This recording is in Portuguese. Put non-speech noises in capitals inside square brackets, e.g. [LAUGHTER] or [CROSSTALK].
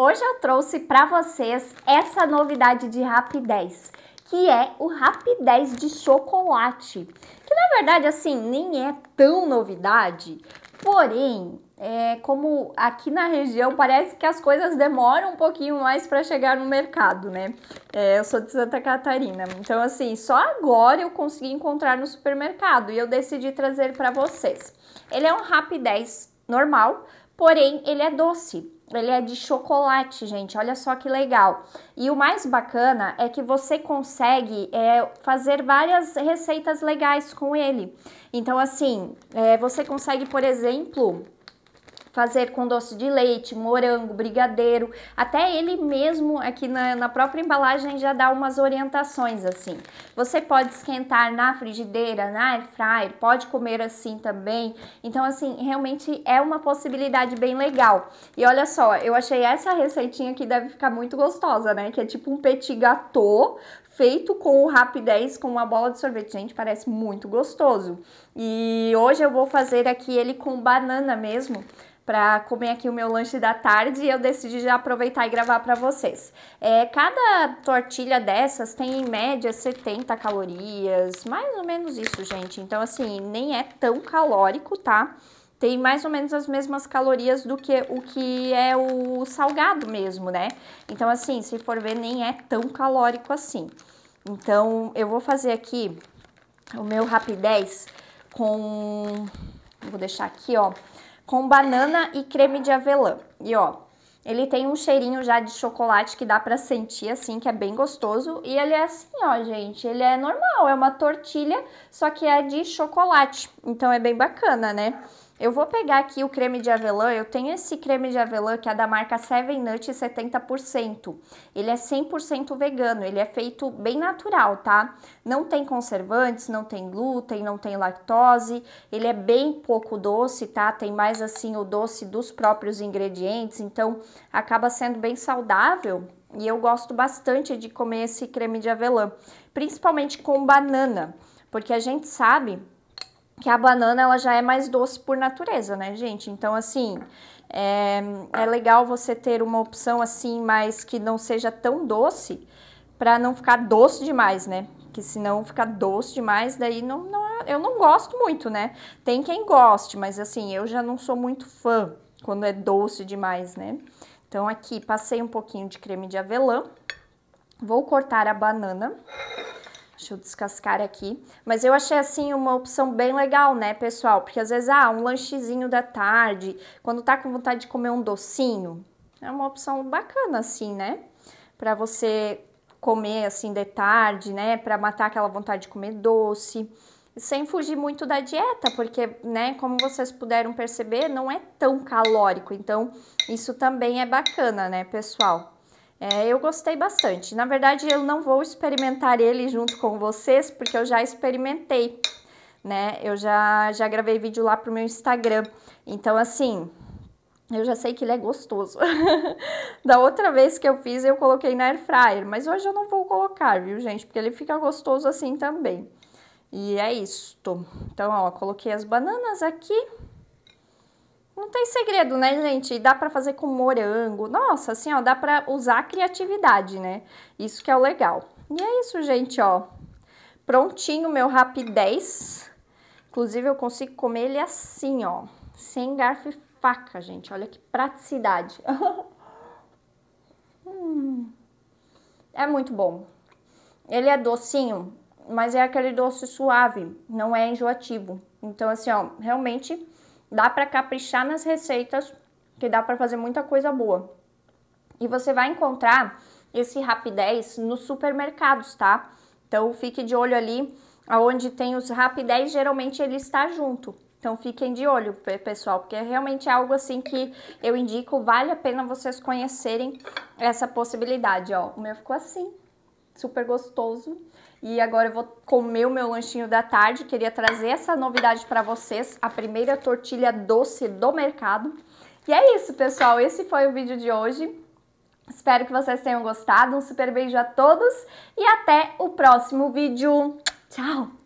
Hoje eu trouxe para vocês essa novidade de rapidez, que é o rapidez de chocolate. Que na verdade assim nem é tão novidade, porém é, como aqui na região parece que as coisas demoram um pouquinho mais para chegar no mercado, né? É, eu sou de Santa Catarina, então assim, só agora eu consegui encontrar no supermercado e eu decidi trazer para vocês. Ele é um rapidez normal, porém ele é doce. Ele é de chocolate, gente. Olha só que legal. E o mais bacana é que você consegue é, fazer várias receitas legais com ele. Então, assim, é, você consegue, por exemplo, fazer com doce de leite, morango, brigadeiro, até ele mesmo aqui na, na, própria embalagem já dá umas orientações assim. Você pode esquentar na frigideira, na air fryer, pode comer assim também. Então assim, realmente é uma possibilidade bem legal. E olha só, eu achei essa receitinha que deve ficar muito gostosa, né? Que é tipo um petit gâteau feito com o rapidez com uma bola de sorvete. Gente, parece muito gostoso. E hoje eu vou fazer aqui ele com banana mesmo para comer aqui o meu lanche da tarde e eu decidi já aproveitar e gravar para vocês. É, cada tortilha dessas tem em média 70 calorias, mais ou menos isso, gente. Então, assim, nem é tão calórico, tá? tem mais ou menos as mesmas calorias do que o que é o salgado mesmo, né? Então, assim, se for ver, nem é tão calórico assim. Então, eu vou fazer aqui o meu rapidez com. Vou deixar aqui, ó com banana e creme de avelã. E ó, ele tem um cheirinho já de chocolate que dá para sentir assim, que é bem gostoso. E ele é assim, ó, gente, ele é normal, é uma tortilha, só que é de chocolate. Então é bem bacana, né? Eu vou pegar aqui o creme de avelã, eu tenho esse creme de avelã que é da marca Seven Nut 70%. Ele é 100% vegano, ele é feito bem natural, tá? Não tem conservantes, não tem glúten, não tem lactose, ele é bem pouco doce, tá? Tem mais assim o doce dos próprios ingredientes, então acaba sendo bem saudável. E eu gosto bastante de comer esse creme de avelã, principalmente com banana, porque a gente sabe que a banana ela já é mais doce por natureza, né, gente? Então, assim, é, é legal você ter uma opção assim, mas que não seja tão doce, para não ficar doce demais, né? Que se não ficar doce demais, daí não, não, é, eu não gosto muito, né? Tem quem goste, mas assim, eu já não sou muito fã quando é doce demais, né? Então, aqui passei um pouquinho de creme de avelã, vou cortar a banana. Deixa eu descascar aqui. Mas eu achei assim uma opção bem legal, né, pessoal? Porque às vezes, ah, um lanchezinho da tarde, quando tá com vontade de comer um docinho, é uma opção bacana assim, né? Para você comer assim de tarde, né, para matar aquela vontade de comer doce, sem fugir muito da dieta, porque, né, como vocês puderam perceber, não é tão calórico. Então, isso também é bacana, né, pessoal? É, eu gostei bastante. Na verdade, eu não vou experimentar ele junto com vocês, porque eu já experimentei, né? Eu já, já gravei vídeo lá pro meu Instagram. Então, assim, eu já sei que ele é gostoso. [LAUGHS] da outra vez que eu fiz, eu coloquei na air fryer, mas hoje eu não vou colocar, viu, gente? Porque ele fica gostoso assim também. E é isto. Então, ó, coloquei as bananas aqui não tem segredo, né, gente? Dá para fazer com morango. Nossa, assim, ó, dá para usar a criatividade, né? Isso que é o legal. E é isso, gente, ó. Prontinho meu rapidez. Inclusive, eu consigo comer ele assim, ó. Sem garfo e faca, gente. Olha que praticidade. [LAUGHS] hum. É muito bom. Ele é docinho, mas é aquele doce suave, não é enjoativo. Então, assim, ó, realmente Dá para caprichar nas receitas, que dá para fazer muita coisa boa. E você vai encontrar esse rapidez nos supermercados, tá? Então fique de olho ali, aonde tem os rapidez, geralmente ele está junto. Então fiquem de olho, pessoal, porque realmente é algo assim que eu indico, vale a pena vocês conhecerem essa possibilidade, ó. O meu ficou assim super gostoso. E agora eu vou comer o meu lanchinho da tarde. Queria trazer essa novidade para vocês, a primeira tortilha doce do mercado. E é isso, pessoal. Esse foi o vídeo de hoje. Espero que vocês tenham gostado. Um super beijo a todos e até o próximo vídeo. Tchau!